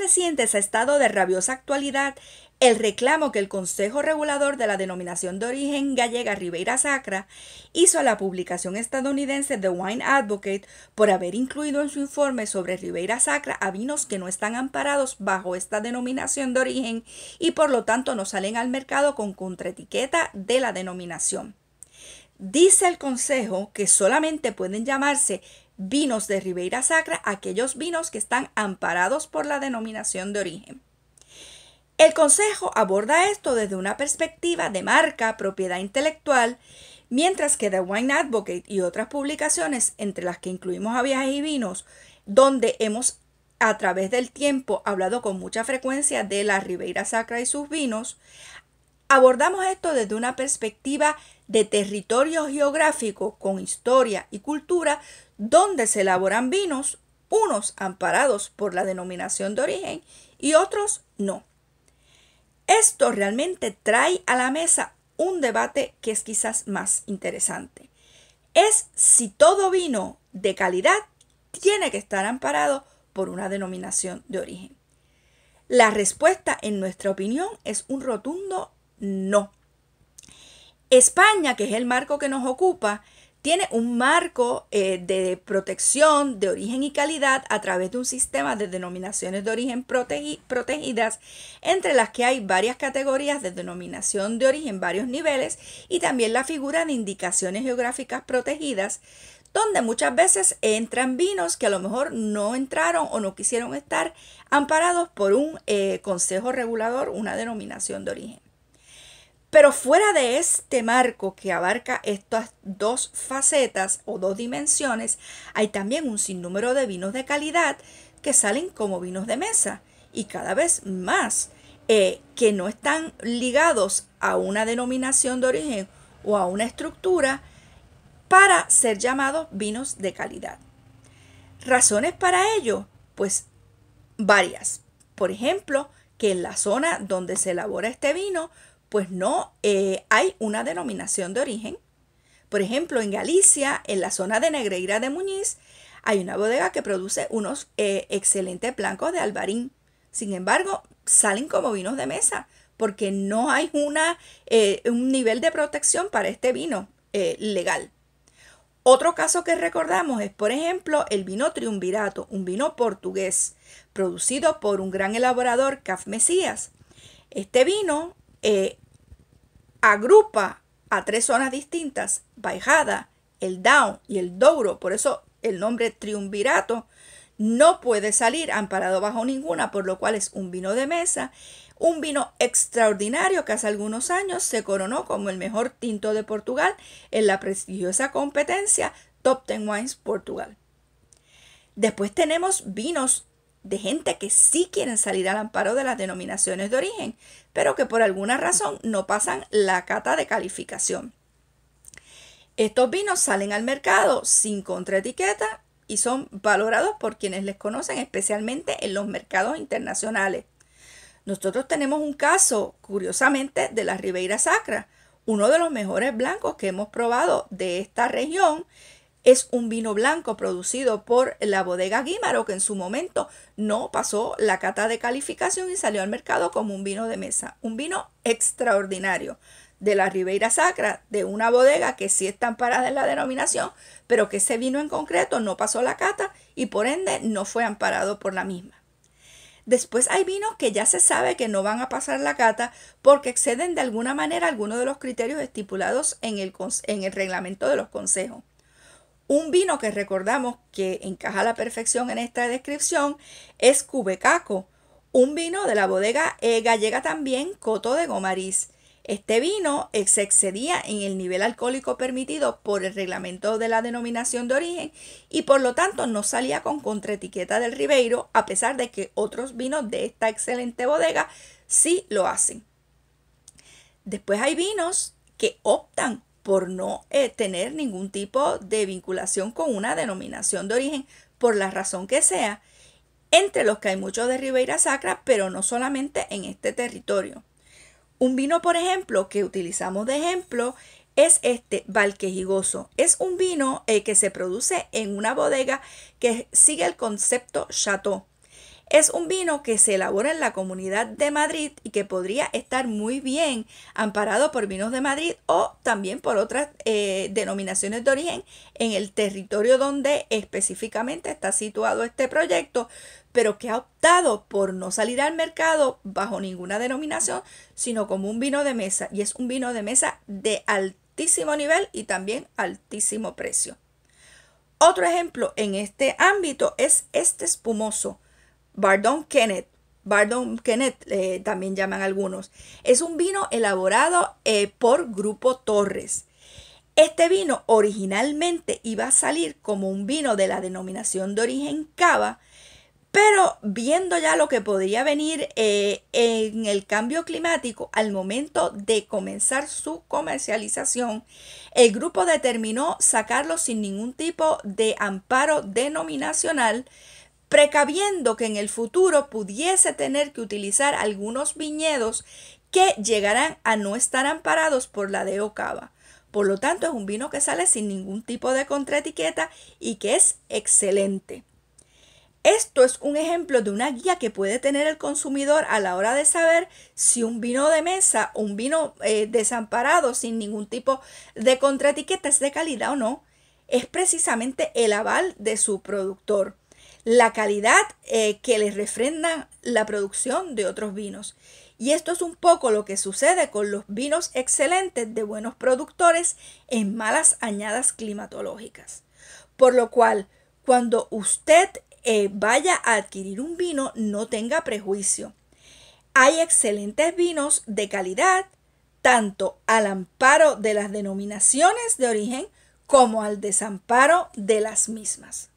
recientes ha estado de rabiosa actualidad el reclamo que el Consejo Regulador de la Denominación de Origen Gallega Ribeira Sacra hizo a la publicación estadounidense The Wine Advocate por haber incluido en su informe sobre Ribeira Sacra a vinos que no están amparados bajo esta denominación de origen y por lo tanto no salen al mercado con contraetiqueta de la denominación. Dice el Consejo que solamente pueden llamarse vinos de Ribeira Sacra aquellos vinos que están amparados por la denominación de origen. El Consejo aborda esto desde una perspectiva de marca, propiedad intelectual, mientras que The Wine Advocate y otras publicaciones, entre las que incluimos a Viajes y Vinos, donde hemos a través del tiempo hablado con mucha frecuencia de la Ribeira Sacra y sus vinos, abordamos esto desde una perspectiva de territorio geográfico con historia y cultura Dónde se elaboran vinos, unos amparados por la denominación de origen y otros no. Esto realmente trae a la mesa un debate que es quizás más interesante. Es si todo vino de calidad tiene que estar amparado por una denominación de origen. La respuesta, en nuestra opinión, es un rotundo no. España, que es el marco que nos ocupa, tiene un marco eh, de protección de origen y calidad a través de un sistema de denominaciones de origen protegidas, entre las que hay varias categorías de denominación de origen, varios niveles, y también la figura de indicaciones geográficas protegidas, donde muchas veces entran vinos que a lo mejor no entraron o no quisieron estar amparados por un eh, consejo regulador, una denominación de origen. Pero fuera de este marco que abarca estas dos facetas o dos dimensiones, hay también un sinnúmero de vinos de calidad que salen como vinos de mesa y cada vez más eh, que no están ligados a una denominación de origen o a una estructura para ser llamados vinos de calidad. Razones para ello, pues varias. Por ejemplo, que en la zona donde se elabora este vino pues no, eh, hay una denominación de origen. Por ejemplo, en Galicia, en la zona de Negreira de Muñiz, hay una bodega que produce unos eh, excelentes blancos de albarín. Sin embargo, salen como vinos de mesa porque no hay una, eh, un nivel de protección para este vino legal. Otro caso que recordamos es, por ejemplo, el vino Triunvirato, un vino portugués, producido por un gran elaborador, Caf Mesías. Este vino eh, agrupa a tres zonas distintas, bajada el Down y el Douro, por eso el nombre triunvirato, no puede salir amparado bajo ninguna, por lo cual es un vino de mesa, un vino extraordinario que hace algunos años se coronó como el mejor tinto de Portugal en la prestigiosa competencia Top Ten Wines Portugal. Después tenemos vinos de gente que sí quieren salir al amparo de las denominaciones de origen, pero que por alguna razón no pasan la cata de calificación. Estos vinos salen al mercado sin contraetiqueta y son valorados por quienes les conocen, especialmente en los mercados internacionales. Nosotros tenemos un caso, curiosamente, de la Ribeira Sacra, uno de los mejores blancos que hemos probado de esta región, es un vino blanco producido por la bodega Guímaro, que en su momento no pasó la cata de calificación y salió al mercado como un vino de mesa. Un vino extraordinario de la Ribeira Sacra, de una bodega que sí está amparada en la denominación, pero que ese vino en concreto no pasó la cata y por ende no fue amparado por la misma. Después hay vinos que ya se sabe que no van a pasar la cata porque exceden de alguna manera algunos de los criterios estipulados en el, en el reglamento de los consejos. Un vino que recordamos que encaja a la perfección en esta descripción es Cubecaco, un vino de la bodega eh, gallega también Coto de Gomariz. Este vino se excedía en el nivel alcohólico permitido por el reglamento de la denominación de origen y por lo tanto no salía con contraetiqueta del Ribeiro, a pesar de que otros vinos de esta excelente bodega sí lo hacen. Después hay vinos que optan por no eh, tener ningún tipo de vinculación con una denominación de origen, por la razón que sea, entre los que hay muchos de Ribeira Sacra, pero no solamente en este territorio. Un vino, por ejemplo, que utilizamos de ejemplo es este Valquejigoso. Es un vino eh, que se produce en una bodega que sigue el concepto Chateau. Es un vino que se elabora en la comunidad de Madrid y que podría estar muy bien amparado por vinos de Madrid o también por otras eh, denominaciones de origen en el territorio donde específicamente está situado este proyecto, pero que ha optado por no salir al mercado bajo ninguna denominación, sino como un vino de mesa. Y es un vino de mesa de altísimo nivel y también altísimo precio. Otro ejemplo en este ámbito es este espumoso Bardon Kenneth. Bardon Kenneth eh, también llaman algunos. Es un vino elaborado eh, por Grupo Torres. Este vino originalmente iba a salir como un vino de la denominación de origen cava, pero viendo ya lo que podría venir eh, en el cambio climático, al momento de comenzar su comercialización, el grupo determinó sacarlo sin ningún tipo de amparo denominacional precaviendo que en el futuro pudiese tener que utilizar algunos viñedos que llegarán a no estar amparados por la de Ocava. Por lo tanto, es un vino que sale sin ningún tipo de contraetiqueta y que es excelente. Esto es un ejemplo de una guía que puede tener el consumidor a la hora de saber si un vino de mesa o un vino eh, desamparado sin ningún tipo de contraetiqueta es de calidad o no. Es precisamente el aval de su productor la calidad eh, que les refrenda la producción de otros vinos. Y esto es un poco lo que sucede con los vinos excelentes de buenos productores en malas añadas climatológicas. Por lo cual, cuando usted eh, vaya a adquirir un vino, no tenga prejuicio. Hay excelentes vinos de calidad, tanto al amparo de las denominaciones de origen como al desamparo de las mismas.